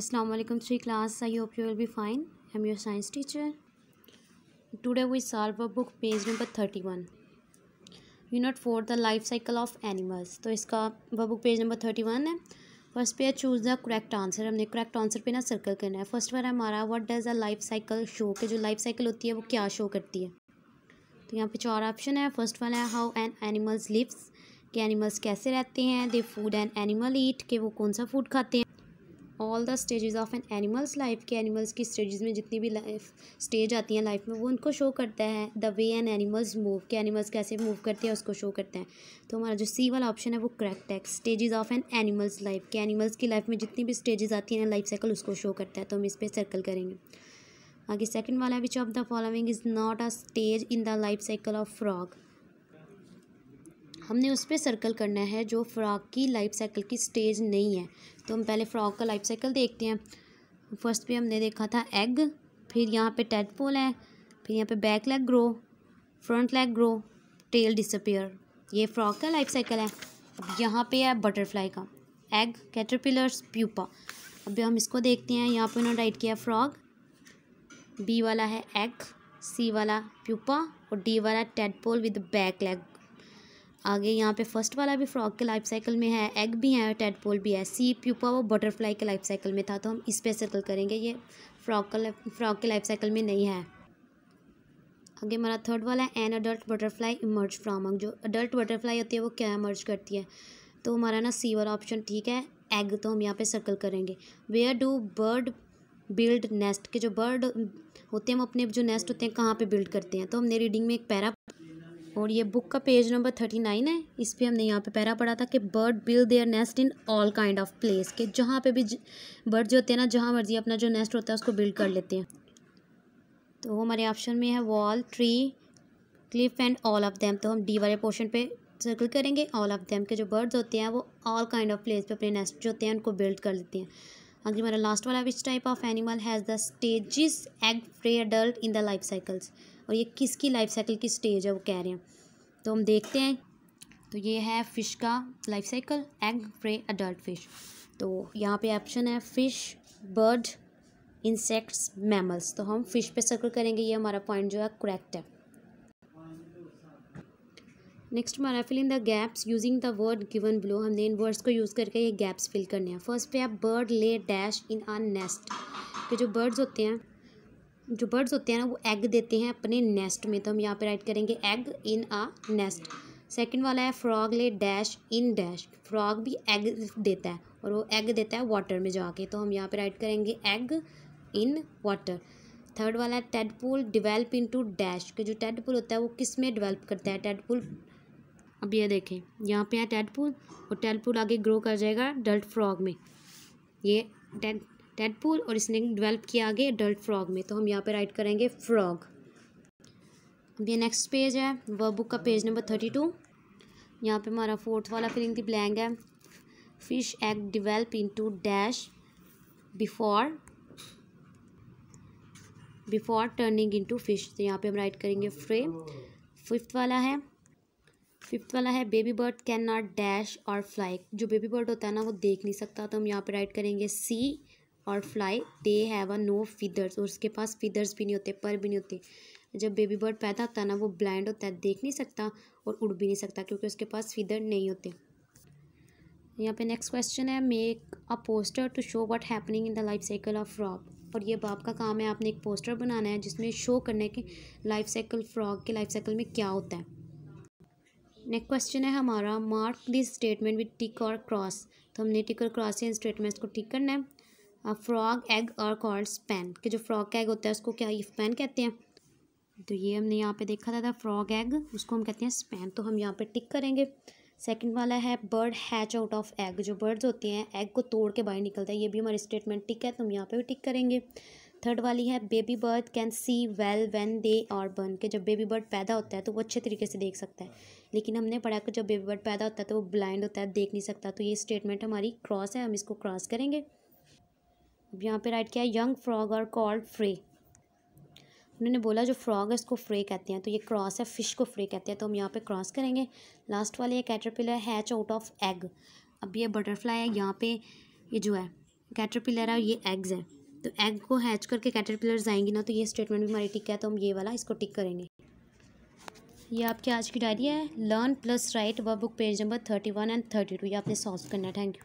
Assalamu alaikum three class I hope you will be fine I'm your science teacher Today we solve a book page number 31 Unit 4 the life cycle of animals तो इसका वह book page number thirty one है first पे choose the correct answer हमने correct answer पे ना circle करना है फर्स्ट वन हमारा what does a life cycle show के जो लाइफ साइकिल होती है वो क्या शो करती है तो यहाँ पे चार ऑप्शन है फर्स्ट वन है हाउ एन एनिमल्स लिव्स के एनिमल्स कैसे रहते हैं they food and animal eat के वो कौन सा फूड खाते हैं all the stages of an animals life के एनिमल्स की स्टेजेस में जितनी भी लाइफ स्टेज आती हैं लाइफ में वो उनको शो करता है the way an animals move के एनिमल्स कैसे मूव करते हैं उसको शो करते हैं तो हमारा जो सी वाला ऑप्शन है वो करेक्ट है stages of an animals life के एनिमल्स की लाइफ में जितनी भी स्टेजेस आती हैं लाइफ साइकिल उसको शो करता है तो हम इस पर सर्कल करेंगे आगे सेकंड वाला which of the following is not a stage in the life cycle of frog हमने उस पर सर्कल करना है जो फ़्रॉक की लाइफ साइकिल की स्टेज नहीं है तो हम पहले फ़्रॉक का लाइफ साइकिल देखते हैं फर्स्ट पे हमने देखा था एग फिर यहाँ पे टेडपोल है फिर यहाँ पे back leg grow front leg grow tail disappear ये फ्रॉक का लाइफ साइकिल है अब यहाँ पे है बटरफ्लाई का एग कैटरपिलर्स प्यूपा अब हम इसको देखते हैं यहाँ पे उन्होंने राइट किया फ्रॉक बी वाला है एग सी वाला प्यूपा और डी वाला टेडपोल विद बैक लेग आगे यहाँ पे फर्स्ट वाला भी फ्रॉक के लाइफ साइकिल में है एग भी है टेडपोल भी है सी प्यूपा वो बटरफ्लाई के लाइफ साइकिल में था तो हम इस पर सर्कल करेंगे ये फ्रॉक का फ्रॉक के लाइफ साइकिल में नहीं है आगे हमारा थर्ड वाला है an adult butterfly emerge from जो अडल्ट बटरफ्लाई होती है वो क्या इमर्ज करती है तो हमारा ना सी वाला ऑप्शन ठीक है एग तो हम यहाँ पे सर्कल करेंगे where do bird build nest के जो बर्ड होते हैं वो अपने जो नेस्ट होते हैं कहाँ पे बिल्ड करते हैं तो हमने रीडिंग में एक पैरा और ये बुक का पेज नंबर थर्टी नाइन है इस पर हमने यहाँ पे पैरा पढ़ा था कि bird build their nest in all kind of place के जहाँ पे भी बर्ड जो होते हैं ना जहाँ मर्जी अपना जो नेस्ट होता है उसको बिल्ड कर लेते हैं तो हमारे ऑप्शन में है wall tree cliff and all of them तो हम डी वाले पोर्शन पे सर्कल करेंगे ऑल ऑफ देम के जो बर्ड्स होते हैं वो ऑल काइंड ऑफ प्लेस पे अपने नेस्ट जो होते हैं उनको बिल्ड कर लेते हैं आगे हमारा लास्ट वाला which type of animal has the stages egg fry adult in the life cycles और ये किसकी लाइफ साइकिल की स्टेज है वो कह रहे हैं तो हम देखते हैं तो ये है फ़िश का life cycle egg fry adult fish तो यहाँ पे ऑप्शन है फ़िश बर्ड इंसेक्ट्स मैमल्स तो हम फ़िश पे सर्कल करेंगे ये हमारा पॉइंट जो है करेक्ट है नेक्स्ट हमारा fill in the gaps using the word given below हमने इन वर्ड्स को यूज़ करके ये गैप्स फिल करने हैं फर्स्ट पे आप बर्ड ले डैश इन आ नेस्ट के जो बर्ड्स होते हैं जो बर्ड्स होते हैं ना वो एग देते हैं अपने नेस्ट में तो हम यहाँ पे राइट करेंगे egg in a nest second वाला है frog lay dash in dash frog भी एग देता है और वो एग देता है वाटर में जाके तो हम यहाँ पे राइट करेंगे एग इन वाटर थर्ड वाला है tadpole develop into dash के जो पुल होता है वो किस में डिवेल्प करता है टेडपुल अब यह देखें यहाँ पे है टेडपुल और टेडपुल आगे ग्रो कर जाएगा डल्ट फ्रॉग में ये टेड डेडपूल और इसने डेवलप किया आगे एडल्ट फ्रॉग में तो हम यहाँ पे राइट करेंगे फ्रॉग अब ये नेक्स्ट पेज है वह बुक का पेज नंबर थर्टी टू यहाँ पर हमारा फोर्थ वाला फिलिंग दी ब्लैंक है fish egg develop into dash before before turning into fish तो यहाँ पर हम राइट करेंगे फ्रे फिफ्थ वाला है फिफ्थ वाला है baby bird can not dash or fly जो बेबी बर्ड होता है ना वो देख नहीं सकता तो हम यहाँ पर राइट करेंगे see or fly they have a no feathers और उसके पास फिदर्स भी नहीं होते पर भी नहीं होते जब बेबी बर्ड पैदा होता है ना वो ब्लाइंड होता है देख नहीं सकता और उड़ भी नहीं सकता क्योंकि उसके पास फिदर नहीं होते यहाँ पे नेक्स्ट क्वेश्चन है make a poster to show what happening in the life cycle of frog और ये बाप का काम है आपने एक पोस्टर बनाना है जिसमें शो करना है कि लाइफ साइकिल फ्रॉक के लाइफ साइकिल में क्या होता है नेक्स्ट क्वेश्चन है हमारा mark this statement with tick or cross तो हमने टिक और क्रॉस से इन स्टेटमेंट्स को टिक करना है frog egg are called spawn के जो फ्रॉग का एग होता है उसको क्या ये स्पेन कहते हैं तो ये हमने यहाँ पे देखा था, था फ्रॉग एग उसको हम कहते हैं स्पेन तो हम यहाँ पे टिक करेंगे सेकंड वाला है bird hatch out of egg जो बर्ड्स होते हैं एग को तोड़ के बाहर निकलता है ये भी हमारी स्टेटमेंट टिक है तो हम यहाँ पर भी टिक करेंगे थर्ड वाली है baby bird can see well when they are born के जब बेबी बर्ड पैदा होता है तो वो अच्छे तरीके से देख सकता है लेकिन हमने पढ़ा कि जब बेबी बर्ड पैदा होता है तो वो ब्लाइंड होता है देख नहीं सकता तो ये स्टेटमेंट हमारी क्रॉस है हम इसको क्रॉस करेंगे अब यहाँ पे राइट किया यंग फ्रॉग और कॉल्ड फ्रे उन्होंने बोला जो फ्रॉग है उसको फ्रे कहते हैं तो ये क्रॉस है फिश को फ्रे कहते हैं तो हम यहाँ पे क्रॉस करेंगे लास्ट वाले ये caterpillar hatch out of egg अब ये बटरफ्लाई है यहाँ पे ये जो है कैटरपिलर है और ये एग्स है तो एग को हैच करके कैटरपिलर्स आएंगी ना तो ये स्टेटमेंट भी हमारी टिक है तो हम ये वाला इसको टिक करेंगे ये आपकी आज की डायरी है लर्न प्लस राइट व book page number thirty one and thirty two ये आपने सॉल्व करना है थैंक यू